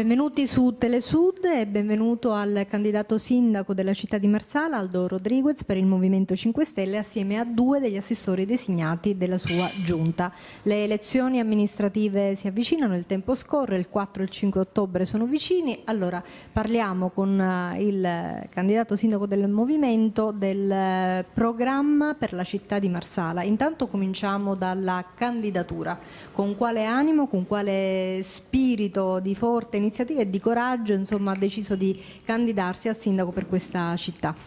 Benvenuti su Telesud e benvenuto al candidato sindaco della città di Marsala, Aldo Rodriguez, per il Movimento 5 Stelle, assieme a due degli assessori designati della sua giunta. Le elezioni amministrative si avvicinano, il tempo scorre, il 4 e il 5 ottobre sono vicini. Allora parliamo con eh, il candidato sindaco del Movimento del eh, programma per la città di Marsala. Intanto cominciamo dalla candidatura. Con quale animo, con quale spirito di forte iniziativa? iniziativa e di coraggio insomma, ha deciso di candidarsi a sindaco per questa città.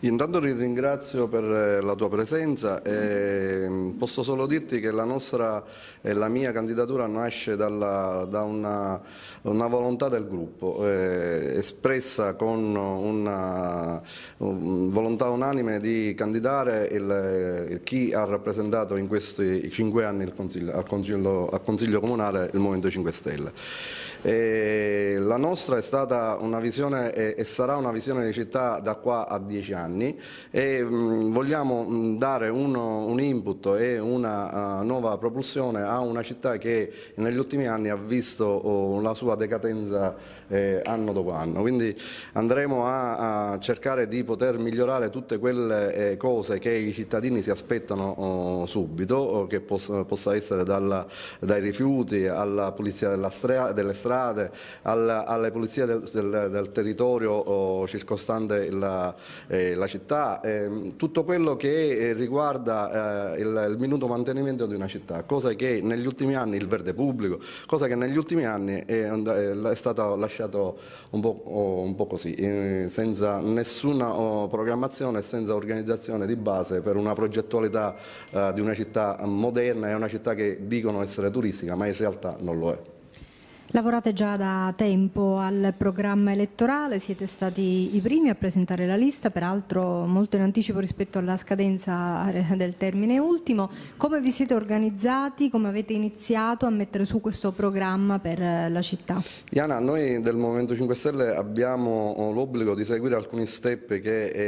intanto ti ringrazio per eh, la tua presenza e mm, posso solo dirti che la nostra e la mia candidatura nasce dalla, da una, una, volontà del gruppo eh, espressa con una um, volontà unanime di candidare il, il, eh, chi ha rappresentato in questi cinque anni al consiglio, al, consiglio, al consiglio Comunale il Movimento 5 Stelle. E la nostra è stata una visione e sarà una visione di città da qua a dieci anni e mh, vogliamo mh, dare uno, un input e una uh, nuova propulsione a una città che negli ultimi anni ha visto oh, la sua decadenza eh, anno dopo anno. Quindi andremo a, a, cercare di poter migliorare tutte quelle eh, cose che i cittadini si aspettano oh, subito, che pos possa essere dalla, dai rifiuti alla pulizia stra delle strade, alla, alle pulizie del, del, del territorio oh, circostante la, eh, la città, ehm, tutto quello che eh, riguarda eh, il, il minuto mantenimento di una città, cosa che negli ultimi anni il verde pubblico, cosa che negli ultimi anni è, è stata lasciata lasciato un po', un po così, eh, senza nessuna oh, programmazione, senza organizzazione di base per una progettualità eh, di una città moderna e una città che dicono essere turistica, ma in realtà non lo è. Lavorate già da tempo al programma elettorale, siete stati i primi a presentare la lista, peraltro molto in anticipo rispetto alla scadenza del termine ultimo. Come vi siete organizzati, come avete iniziato a mettere su questo programma per la città? Iana, noi del Movimento 5 Stelle abbiamo eh, l'obbligo di seguire alcuni step che è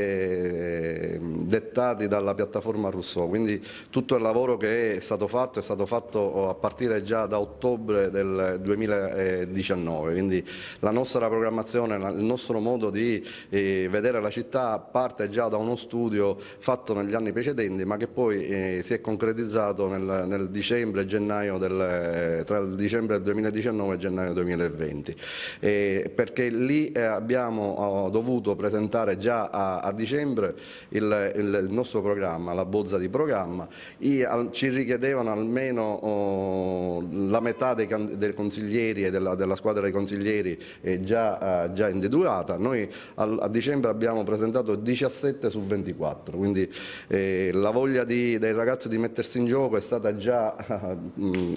eh, dettati dalla piattaforma Rousseau, quindi tutto il lavoro che è stato fatto è stato fatto oh, a partire già da ottobre del 2020 2019, quindi la nostra programmazione, il nostro modo di eh, vedere la città parte già da uno studio fatto negli anni precedenti ma che poi eh, si è concretizzato nel, nel dicembre, gennaio del, eh, tra il dicembre 2019 e gennaio 2020 perché lì abbiamo oh, dovuto presentare già a, a dicembre il, il, nostro programma, la bozza di programma, ci richiedevano almeno oh, la metà dei, dei consiglieri e della, della, squadra dei consiglieri è eh, già, eh, già individuata. Noi al, a dicembre abbiamo presentato 17 su 24, quindi eh, la voglia di, dei ragazzi di mettersi in gioco è stata già eh,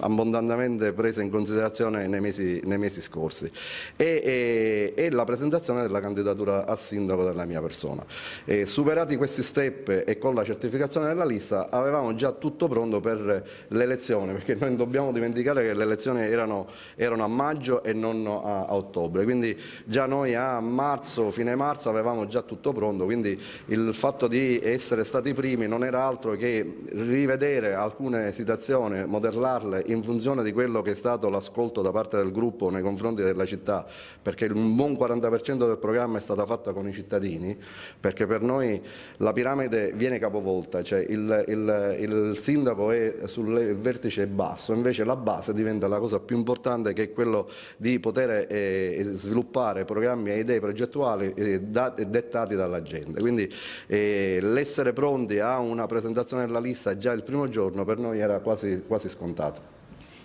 abbondantemente presa in considerazione nei mesi, nei mesi scorsi e, e, e, la presentazione della candidatura a sindaco della mia persona. E superati questi step e con la certificazione della lista avevamo già tutto pronto per l'elezione, perché noi non dobbiamo dimenticare che le elezioni erano, erano a maggio e non a, a, ottobre, quindi già noi a marzo, fine marzo avevamo già tutto pronto, quindi il fatto di essere stati primi non era altro che rivedere alcune situazioni, modellarle in funzione di quello che è stato l'ascolto da parte del gruppo nei confronti della città, perché un buon 40% del programma è stata fatta con i cittadini, perché per noi la piramide viene capovolta, cioè il, il, il sindaco è sul vertice basso, invece la base diventa la cosa più importante che è quella quello di poter eh, sviluppare programmi e idee progettuali eh, dettati dall'agenda. Quindi eh, l'essere pronti a una presentazione della lista già il primo giorno per noi era quasi, quasi scontato.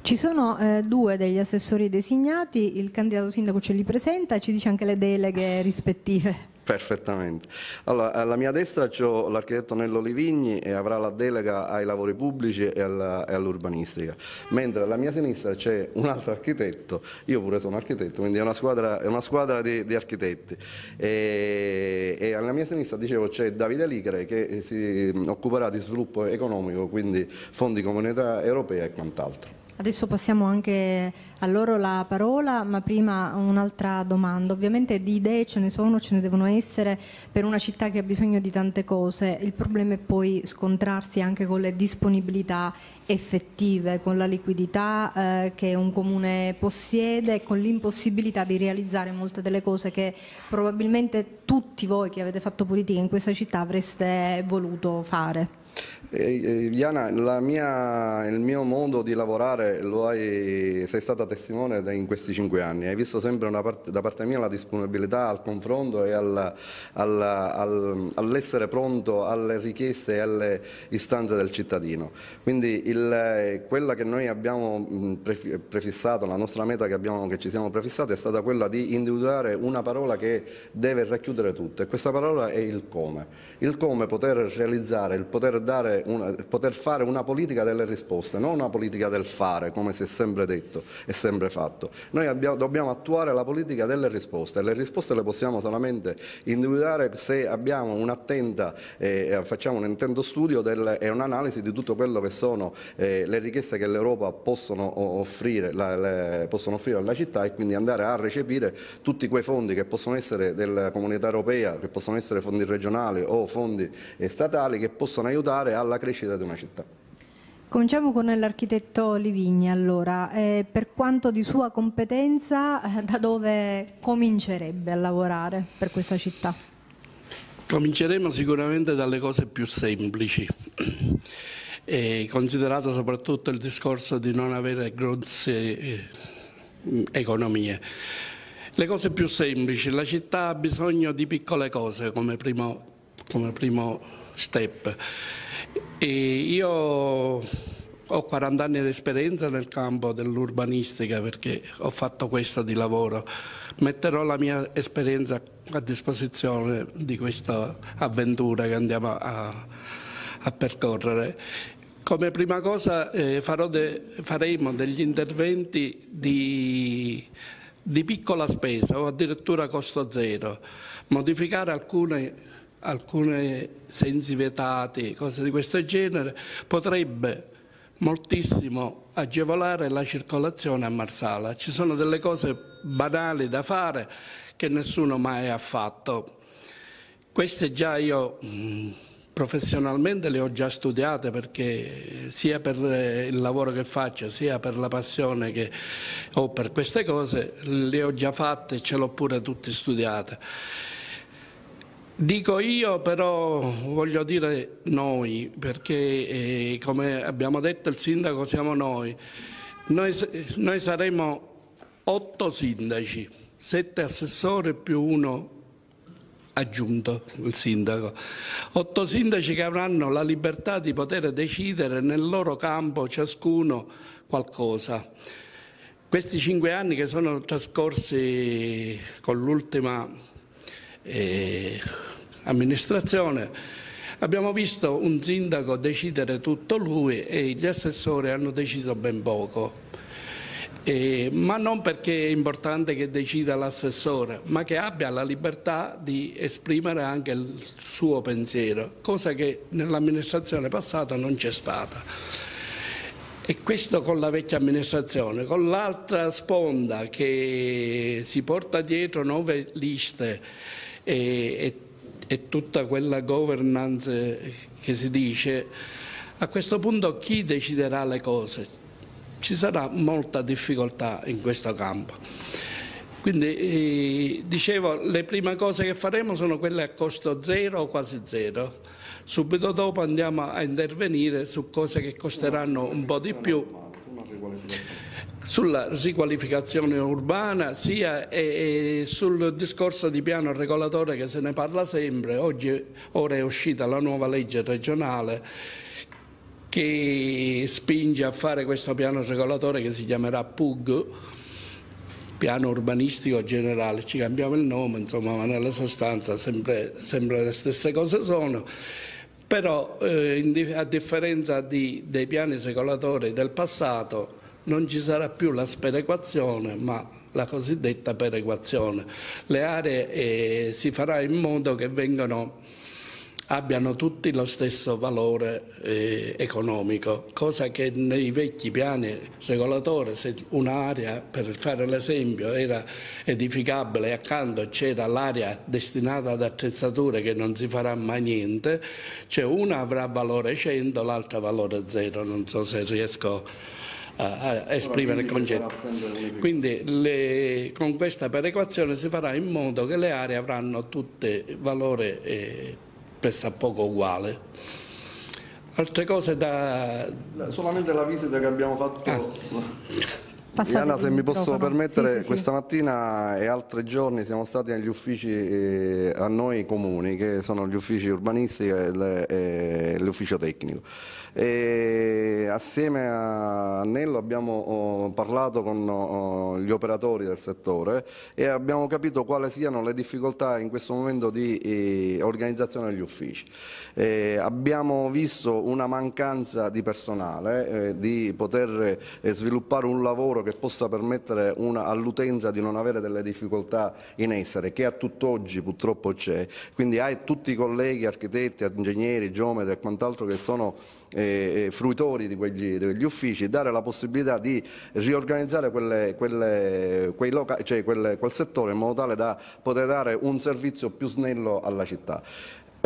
Ci sono eh, due degli assessori designati, il candidato sindaco ce li presenta e ci dice anche le deleghe rispettive. Perfettamente. Allora, alla eh, mia destra c'ho l'architetto Nello Livigni e avrà la delega ai lavori pubblici e all'urbanistica, mentre alla mia sinistra c'è un altro architetto, io pure sono architetto, quindi è una squadra, è una squadra di, di, architetti. E, e, alla mia sinistra, dicevo, c'è Davide Ligre che si mm, occuperà di sviluppo economico, quindi fondi comunità europea e quant'altro. Adesso passiamo anche a loro la parola, ma prima un'altra domanda. Ovviamente di idee ce ne sono, ce ne devono essere per una città che ha bisogno di tante cose. Il problema è poi scontrarsi anche con le disponibilità effettive, con la liquidità eh, che un comune possiede e con l'impossibilità di realizzare molte delle cose che probabilmente tutti voi che avete fatto politica in questa città avreste voluto fare. Eh, Iana, mia, il mio modo di lavorare lo hai, sei stata testimone in questi cinque anni, hai visto sempre parte, da parte mia la disponibilità al confronto e al, al, al, all'essere pronto alle richieste e alle istanze del cittadino. Quindi il, quella che noi abbiamo prefissato, la nostra meta che, abbiamo, che ci siamo prefissati è stata quella di individuare una parola che deve racchiudere tutto e questa parola è il come. Il come poter realizzare, il poter poter, una, poter fare una politica delle risposte, non una politica del fare, come si è sempre detto e sempre fatto. Noi abbiamo, dobbiamo attuare la politica delle risposte e le risposte le possiamo solamente individuare se abbiamo un'attenta, eh, eh, facciamo un intento studio del, e un'analisi di tutto quello che sono eh, le richieste che l'Europa possono offrire, la, le, possono offrire alla città e quindi andare a recepire tutti quei fondi che possono essere della comunità europea, che possono essere fondi regionali o fondi eh, statali che possono aiutare particolare alla crescita di una città. Cominciamo con l'architetto Livigni, allora, eh, per quanto di sua competenza, eh, da dove comincerebbe a lavorare per questa città? Cominceremo sicuramente dalle cose più semplici, eh, considerato soprattutto il discorso di non avere grosse eh, economie. Le cose più semplici, la città ha bisogno di piccole cose come primo, come primo step e io ho 40 anni di esperienza nel campo dell'urbanistica perché ho fatto questo di lavoro. Metterò la mia esperienza a disposizione di questa avventura che andiamo a, a percorrere. Come prima cosa eh, de, faremo degli interventi di, di piccola spesa o addirittura costo zero, modificare alcune alcuni sensi vetate, cose di questo genere, potrebbe moltissimo agevolare la circolazione a Marsala. Ci sono delle cose banali da fare che nessuno mai ha fatto. Queste già io professionalmente le ho già studiate perché sia per eh, il lavoro che faccio sia per la passione che ho per queste cose le ho già fatte e ce l'ho pure tutte studiate. Dico io però, voglio dire noi, perché eh, come abbiamo detto il sindaco siamo noi. Noi, noi saremo otto sindaci, sette assessori più uno aggiunto, il sindaco. Otto sindaci che avranno la libertà di poter decidere nel loro campo ciascuno qualcosa. Questi cinque anni che sono trascorsi con l'ultima eh, amministrazione. Abbiamo visto un sindaco decidere tutto lui e gli assessori hanno deciso ben poco. Eh, ma non perché è importante che decida l'assessore, ma che abbia la libertà di esprimere anche il suo pensiero, cosa che nell'amministrazione passata non c'è stata. E questo con la vecchia amministrazione, con l'altra sponda che si porta dietro nove liste e, e, e tutta quella governance che si dice, a questo punto chi deciderà le cose? Ci sarà molta difficoltà in questo campo. Quindi eh, dicevo, le prime cose che faremo sono quelle a costo zero o quasi zero. Subito dopo andiamo a intervenire su cose che costeranno un po' di più sulla riqualificazione urbana sia e, e sul discorso di piano regolatore che se ne parla sempre. Oggi ora è uscita la nuova legge regionale che spinge a fare questo piano regolatore che si chiamerà PUG, piano urbanistico generale, ci cambiamo il nome, insomma, ma nella sostanza sempre, sempre le stesse cose sono però eh, a differenza di, dei piani regolatori del passato non ci sarà più la sperequazione ma la cosiddetta perequazione. Le aree eh, si farà in modo che vengano, abbiano tutti lo stesso valore eh, economico, cosa che nei vecchi piani regolatori, se un'area, per fare l'esempio, era edificabile e accanto c'era l'area destinata ad attrezzature che non si farà mai niente, cioè una avrà valore 100, l'altra valore 0, non so se riesco a a, esprimere il concetto. Quindi le, con questa perequazione si farà in modo che le aree avranno tutte valore eh, pressappoco uguale. Altre cose da... Solamente la visita che abbiamo fatto... Ah. Diana, se mi posso permettere, sì, sì, questa mattina e altri giorni siamo stati agli uffici eh, a noi comuni, che sono gli uffici urbanistici e l'ufficio tecnico. E assieme a Nello abbiamo oh, parlato con oh, gli operatori del settore e abbiamo capito quali siano le difficoltà in questo momento di eh, organizzazione degli uffici. E abbiamo visto una mancanza di personale, eh, di poter eh, sviluppare un lavoro che possa permettere all'utenza di non avere delle difficoltà in essere, che a tutt'oggi purtroppo c'è. Quindi hai tutti i colleghi, architetti, ingegneri, geometri e quant'altro che sono eh, fruitori di quegli, di uffici, dare la possibilità di riorganizzare quelle, quelle, cioè quel, quel settore in modo tale da poter dare un servizio più snello alla città.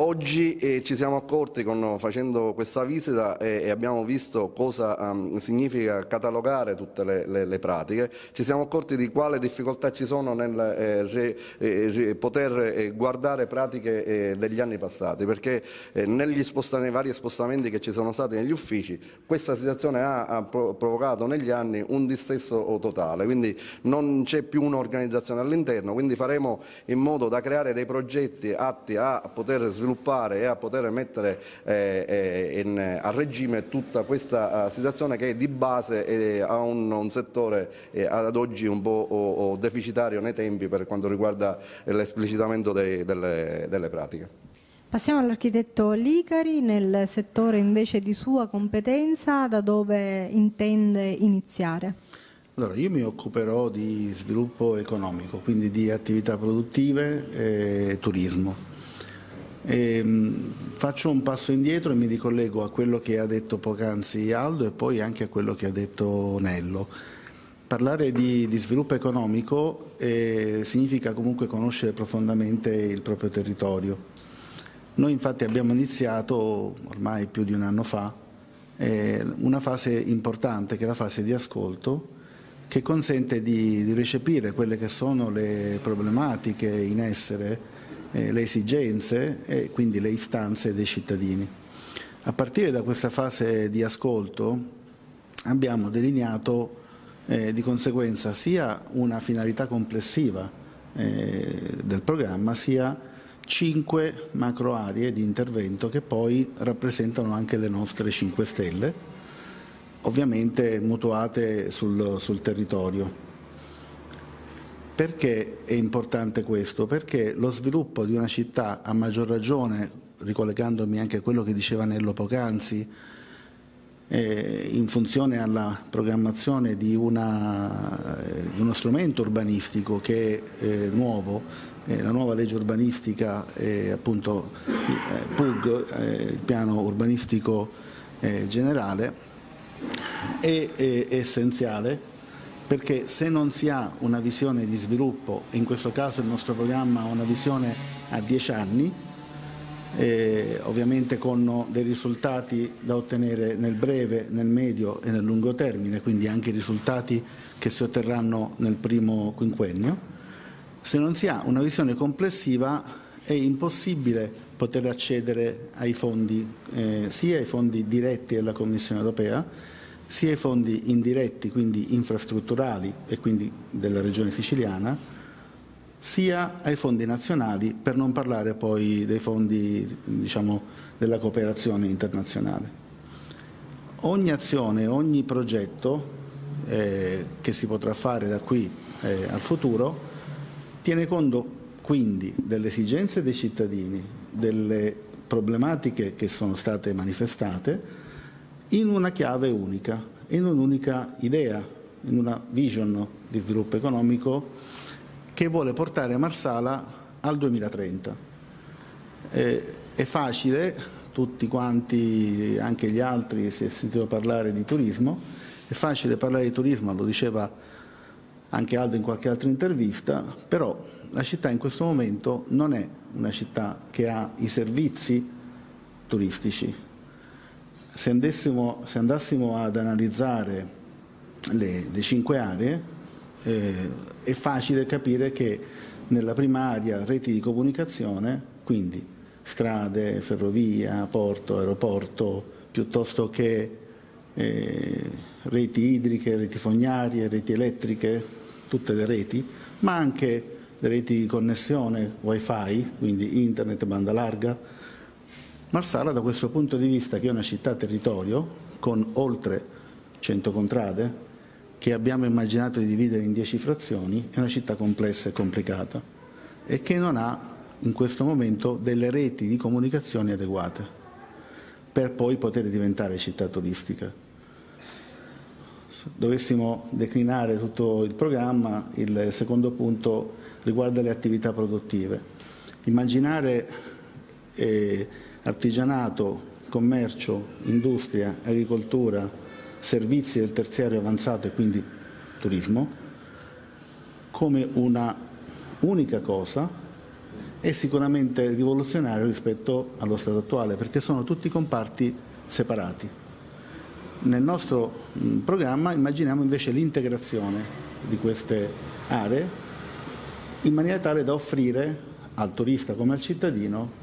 Oggi eh, ci siamo accorti con, facendo questa visita e, eh, e abbiamo visto cosa um, significa catalogare tutte le, le, le, pratiche, ci siamo accorti di quale difficoltà ci sono nel eh, re, eh, poter eh, guardare pratiche eh, degli anni passati, perché negli spostane, vari spostamenti che ci sono stati negli uffici questa situazione ha, ha provocato negli anni un distesso totale, quindi non c'è più un'organizzazione all'interno, quindi faremo in modo da creare dei progetti atti a poter sviluppare sviluppare e a poter mettere eh, eh, in, a regime tutta questa eh, situazione che di base ha un, un, settore ad oggi un po' o, o deficitario nei tempi per quanto riguarda l'esplicitamento delle, delle pratiche. Passiamo all'architetto Licari nel settore invece di sua competenza, da dove intende iniziare? Allora, io mi occuperò di sviluppo economico, quindi di attività produttive e turismo. E ehm, faccio un passo indietro e mi ricollego a quello che ha detto poc'anzi Aldo e poi anche a quello che ha detto Nello. Parlare di, di sviluppo economico eh, significa comunque conoscere profondamente il proprio territorio. Noi infatti abbiamo iniziato ormai più di un anno fa eh, una fase importante che è la fase di ascolto che consente di, di recepire quelle che sono le problematiche in essere eh, le esigenze e quindi le istanze dei cittadini. A partire da questa fase di ascolto abbiamo delineato eh, di conseguenza sia una finalità complessiva eh, del programma sia cinque macro aree di intervento che poi rappresentano anche le nostre 5 stelle, ovviamente mutuate sul, sul territorio. Perché è importante questo? Perché lo sviluppo di una città, a maggior ragione, ricollegandomi anche a quello che diceva Nello poc'anzi, eh, in funzione alla programmazione di, una, eh, di uno strumento urbanistico che è eh, nuovo, eh, la nuova legge urbanistica, appunto eh, PUG, eh, il piano urbanistico generale, è, è essenziale perché se non si ha una visione di sviluppo, e in questo caso il nostro programma ha una visione a 10 anni, eh, ovviamente con dei risultati da ottenere nel breve, nel medio e nel lungo termine, quindi anche risultati che si otterranno nel primo quinquennio, se non si ha una visione complessiva è impossibile poter accedere ai fondi, eh, sia ai fondi diretti della Commissione europea, sia i fondi indiretti, quindi infrastrutturali e quindi della regione siciliana, sia ai fondi nazionali, per non parlare poi dei fondi diciamo, della cooperazione internazionale. Ogni azione, ogni progetto eh, che si potrà fare da qui eh, al futuro tiene conto quindi delle esigenze dei cittadini, delle problematiche che sono state manifestate, in una chiave unica, in un'unica idea, in una vision di sviluppo economico che vuole portare Marsala al 2030. Eh, è facile, tutti quanti, anche gli altri, si è sentito parlare di turismo, è facile parlare di turismo, lo diceva anche Aldo in qualche altra intervista, però la città in questo momento non è una città che ha i servizi turistici, se, se andassimo ad analizzare le, le cinque aree, eh, è facile capire che nella prima area reti di comunicazione, quindi strade, ferrovia, porto, aeroporto, piuttosto che eh, reti idriche, reti fognarie, reti elettriche, tutte le reti, ma anche le reti di connessione, wifi, quindi internet, banda larga, Marsala da questo punto di vista che è una città-territorio con oltre 100 contrade che abbiamo immaginato di dividere in 10 frazioni, è una città complessa e complicata e che non ha in questo momento delle reti di comunicazione adeguate per poi poter diventare città turistica. Dovessimo declinare tutto il programma, il secondo punto riguarda le attività produttive. Immaginare eh, artigianato, commercio, industria, agricoltura, servizi del terziario avanzato e quindi turismo, come una unica cosa è sicuramente rivoluzionario rispetto allo stato attuale, perché sono tutti comparti separati. Nel nostro programma immaginiamo invece l'integrazione di queste aree in maniera tale da offrire al turista come al cittadino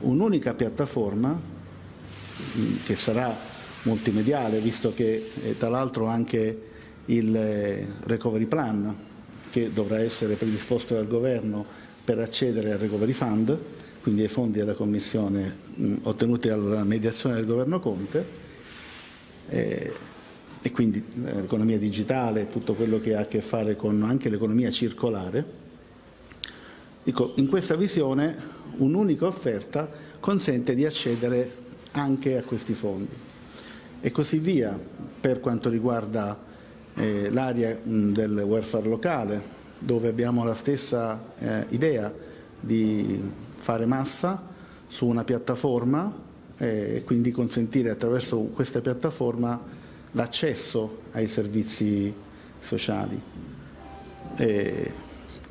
un'unica piattaforma mm, che sarà multimediale, visto che eh, tra l'altro anche il eh, recovery plan che dovrà essere predisposto dal governo per accedere al recovery fund, quindi ai fondi della Commissione mm, ottenuti alla mediazione del governo Conte, e, eh, e quindi l'economia digitale, tutto quello che ha a che fare con anche l'economia circolare Dico, in questa visione un'unica offerta consente di accedere anche a questi fondi e così via per quanto riguarda eh, l'area del welfare locale dove abbiamo la stessa eh, idea di fare massa su una piattaforma eh, e quindi consentire attraverso questa piattaforma l'accesso ai servizi sociali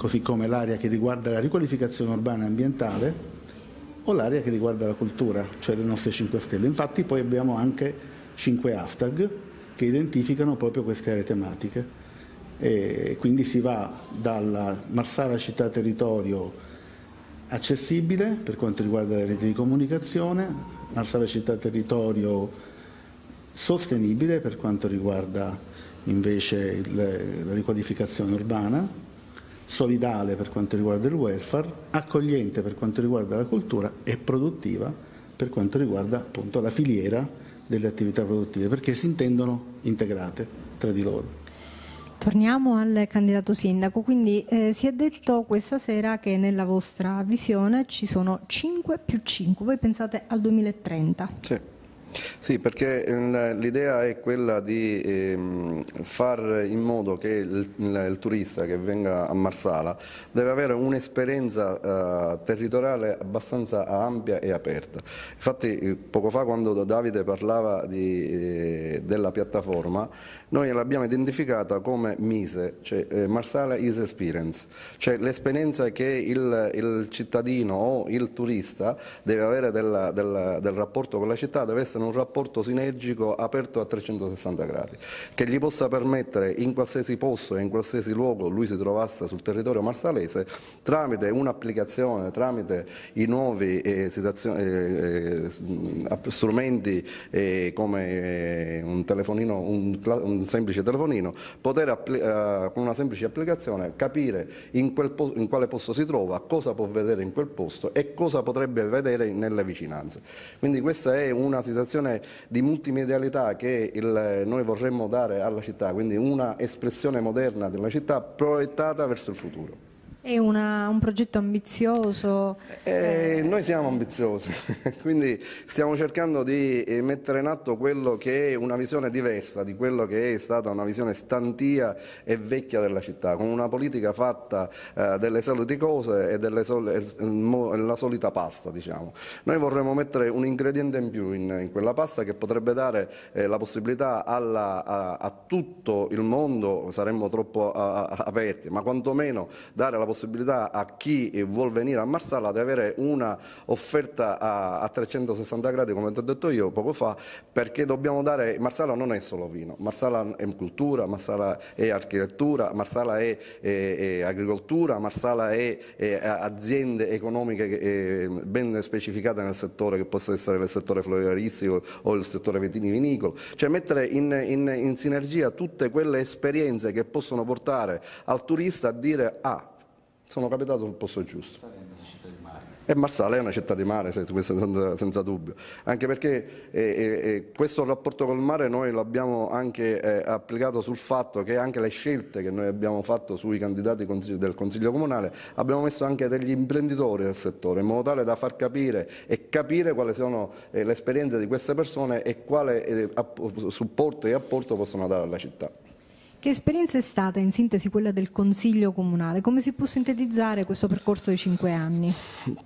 così come l'area che riguarda la riqualificazione urbana e ambientale o l'area che riguarda la cultura, cioè le nostre 5 stelle. Infatti poi abbiamo anche 5 hashtag che identificano proprio queste aree tematiche. E quindi si va dalla Marsala città territorio accessibile per quanto riguarda le reti di comunicazione, Marsala città territorio sostenibile per quanto riguarda invece la riqualificazione urbana, solidale per quanto riguarda il welfare, accogliente per quanto riguarda la cultura e produttiva per quanto riguarda appunto la filiera delle attività produttive, perché si intendono integrate tra di loro. Torniamo al candidato sindaco, quindi eh, si è detto questa sera che nella vostra visione ci sono 5 più 5, voi pensate al 2030? Sì. Sì, perché ehm, l'idea è quella di ehm, far in modo che il, il, turista che venga a Marsala deve avere un'esperienza eh, territoriale abbastanza ampia e aperta. Infatti eh, poco fa quando Davide parlava di, eh, della piattaforma, noi l'abbiamo identificata come MISE, cioè Marsala is Experience, cioè l'esperienza che il, il, cittadino o il turista deve avere della, della, del rapporto con la città, deve essere un rapporto rapporto sinergico aperto a 360 gradi, che gli possa permettere in qualsiasi posto e in qualsiasi luogo lui si trovasse sul territorio marsalese, tramite un'applicazione, tramite i nuovi eh, eh, eh strumenti eh, come eh, un, un, un, semplice telefonino, poter eh, con una semplice applicazione capire in, posto, in quale posto si trova, cosa può vedere in quel posto e cosa potrebbe vedere nelle vicinanze. Quindi questa è una situazione di multimedialità che il, noi vorremmo dare alla città, quindi una espressione moderna della città proiettata verso il futuro. È una, un progetto ambizioso? Eh, eh. noi siamo ambiziosi, quindi stiamo cercando di eh, mettere in atto quello che è una visione diversa di quello che è stata una visione stantia e vecchia della città, con una politica fatta eh, delle solite cose e sol mm, la solita pasta. Diciamo. Noi vorremmo mettere un ingrediente in più in, in quella pasta che potrebbe dare eh, la possibilità alla, a, a, tutto il mondo, saremmo troppo a, aperti, ma quantomeno dare la possibilità possibilità a chi eh, vuol venire a Marsala di avere una offerta a, a 360 gradi, come ti ho detto io poco fa, perché dobbiamo dare, Marsala non è solo vino, Marsala è cultura, Marsala è architettura, Marsala è, è, è agricoltura, Marsala è, è aziende economiche eh, ben specificate nel settore, che possa essere il settore floriaristico o il settore vitivinicolo, cioè mettere in, in, in sinergia tutte quelle esperienze che possono portare al turista a dire ah sono capitato sul posto giusto. E Marsala è una città di mare, senza, senza dubbio, anche perché eh, eh, eh, questo rapporto col mare noi l'abbiamo anche eh, applicato sul fatto che anche le scelte che noi abbiamo fatto sui candidati del Consiglio Comunale abbiamo messo anche degli imprenditori del settore, in modo tale da far capire e capire quali sono eh, le esperienze di queste persone e quale eh, supporto e apporto possono dare alla città. Che esperienza è stata in sintesi quella del Consiglio Comunale? Come si può sintetizzare questo percorso di cinque anni?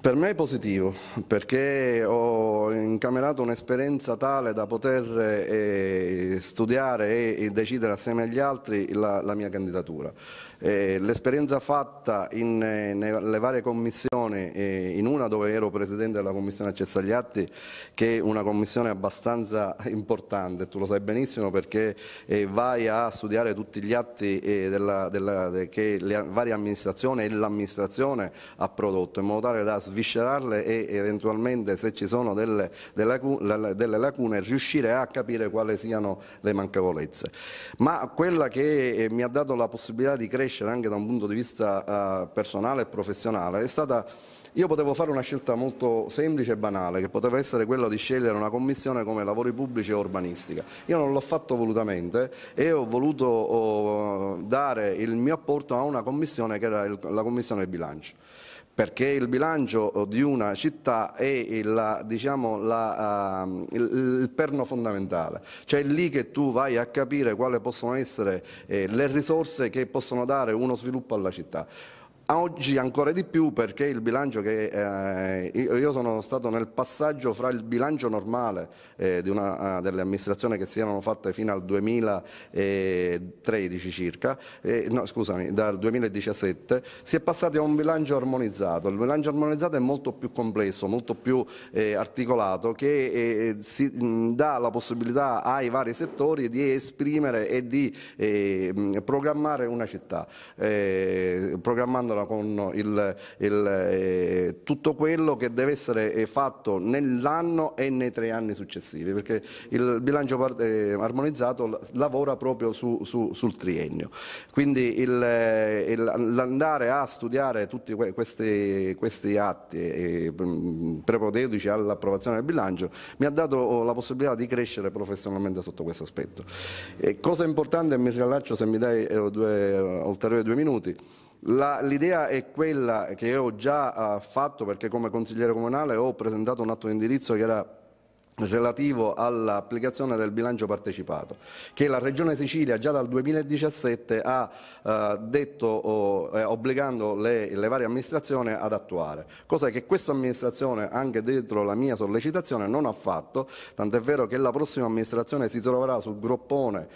Per me è positivo perché ho incamerato un'esperienza tale da poter eh, studiare e, decidere assieme agli altri la, la mia candidatura. Eh, l'esperienza fatta eh, nelle varie commissioni, eh, in una dove ero presidente della commissione accesso agli atti, che è una commissione abbastanza importante, tu lo sai benissimo perché eh, vai a studiare tutto tutti gli atti eh, della, della, de, che le varie amministrazioni e l'amministrazione ha prodotto in modo tale da sviscerarle e eventualmente se ci sono delle, delle, delle lacune riuscire a capire quali siano le manchevolezze. Ma quella che eh, mi ha dato la possibilità di crescere anche da un punto di vista uh, personale e professionale è stata io potevo fare una scelta molto semplice e banale, che poteva essere quella di scegliere una commissione come lavori pubblici e urbanistica. Io non l'ho fatto volutamente e ho voluto dare il mio apporto a una commissione che era la commissione del bilancio perché il bilancio eh, di una città è il, diciamo, la, uh, il, il perno fondamentale, cioè è lì che tu vai a capire quali possono essere eh, le risorse che possono dare uno sviluppo alla città. Oggi ancora di più perché il bilancio che eh, io sono stato nel passaggio fra il bilancio normale eh, una, eh, delle amministrazioni che si erano fatte fino al 2013 circa, eh, no scusami, dal 2017, si è passati a un bilancio armonizzato. Il bilancio armonizzato è molto più complesso, molto più eh, articolato che eh, si, mh, dà la possibilità ai vari settori di esprimere e di programmare una città, programmandola contano con il, il, eh, tutto quello che deve essere eh, fatto nell'anno e nei tre anni successivi, perché il bilancio eh, armonizzato lavora proprio su, su, sul triennio. Quindi eh, l'andare a studiare tutti questi, questi atti prepoteutici all'approvazione del bilancio mi ha dato oh, la possibilità di crescere professionalmente sotto questo aspetto. E cosa importante, mi riallaccio se mi dai due, ulteriori due minuti, l'idea è quella che ho già uh, fatto perché come consigliere comunale ho presentato un atto di indirizzo che era relativo all'applicazione del bilancio partecipato, che la Regione Sicilia già dal 2017 ha eh, detto oh, eh, obbligando le, le, varie amministrazioni ad attuare, cosa che questa amministrazione anche dentro la mia sollecitazione non ha fatto, tant'è vero che la prossima amministrazione si troverà sul groppone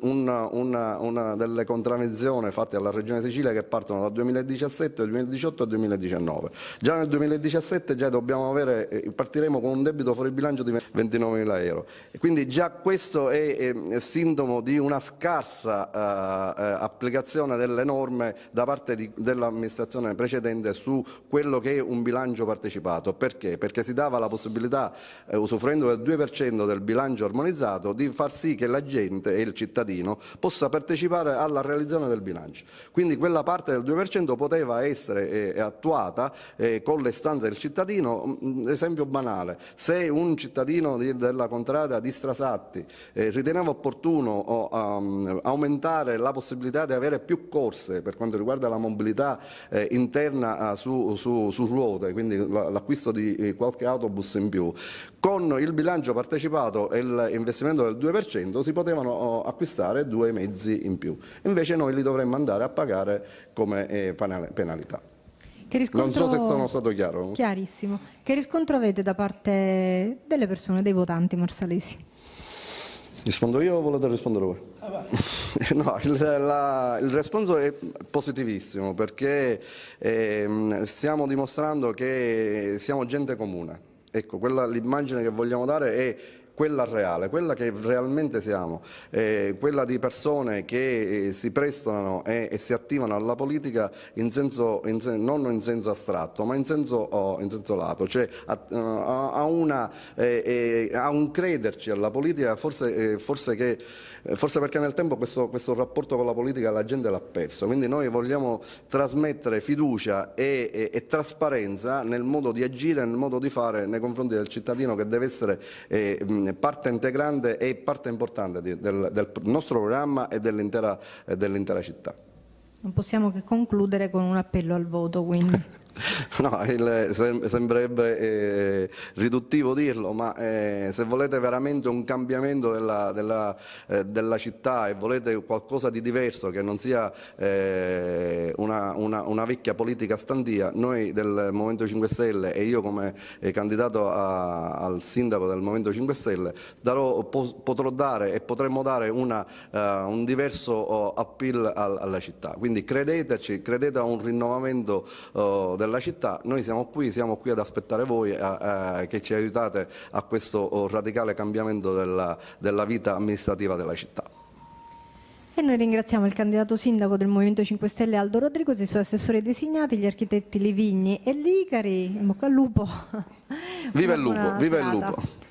una, una, una delle contravenzioni fatte alla Regione Sicilia che partono dal 2017, 2018 e 2019. Già nel 2017 già dobbiamo avere, eh, partiremo con un debito fuori bilancio di 20 29.000 euro. E quindi già questo è, è, è sintomo di una scarsa eh, eh applicazione delle norme da parte dell'amministrazione precedente su quello che è un bilancio partecipato. Perché? Perché si dava la possibilità, eh, usufruendo del 2% del bilancio armonizzato, di far sì che la gente e il cittadino possa partecipare alla realizzazione del bilancio. Quindi quella parte del 2% poteva essere eh, attuata eh, con le stanze del cittadino. Mm, mm, esempio banale, se un cittadino cittadino di, della contrada di Strasatti eh, riteneva opportuno oh, um, aumentare la possibilità di avere più corse per quanto riguarda la mobilità eh, interna ah, su, su, su, ruote, quindi l'acquisto di eh, qualche autobus in più, con il bilancio partecipato e l'investimento del 2% si potevano oh, acquistare due mezzi in più. Invece noi li dovremmo andare a pagare come eh, penalità. Riscontro... Non so se sono stato chiaro. Chiarissimo. Che riscontro avete da parte delle persone, dei votanti marsalesi? Rispondo io o volete rispondere voi? Ah, no, il, la, il, responso è positivissimo perché eh, stiamo dimostrando che siamo gente comune. Ecco, quella, l'immagine che vogliamo dare è quella reale, quella che realmente siamo, eh, quella di persone che eh, si prestano e, e, si attivano alla politica in senso, in sen non in senso astratto, ma in senso, oh, in senso lato, cioè a, a, una, eh, eh, a, un crederci alla politica, forse, eh, forse, che, eh, forse perché nel tempo questo, questo, rapporto con la politica la gente l'ha perso, quindi noi vogliamo trasmettere fiducia e, e, e, trasparenza nel modo di agire, nel modo di fare nei confronti del cittadino che deve essere parte integrante e parte importante di, del, del, nostro programma e dell'intera dell città. Non possiamo che concludere con un appello al voto, quindi. No, il, sem sembrerebbe eh, riduttivo dirlo, ma eh, se volete veramente un cambiamento della, della, eh, della, città e volete qualcosa di diverso che non sia eh, una, una, una, vecchia politica standia, noi del Movimento 5 Stelle e io come eh, candidato a, al sindaco del Movimento 5 Stelle darò, po potrò dare e potremmo dare una, uh, un diverso oh, appeal al alla città. Quindi credeteci, credete a un rinnovamento uh, della della città, noi siamo qui, siamo qui ad aspettare voi a, eh, eh, che ci aiutate a questo oh, radicale cambiamento della, della vita amministrativa della città. E noi ringraziamo il candidato sindaco del Movimento 5 Stelle Aldo Rodrigo, i suoi assessori designati, gli architetti Levigni e Licari. In bocca al lupo. Viva il lupo, viva serata. il lupo.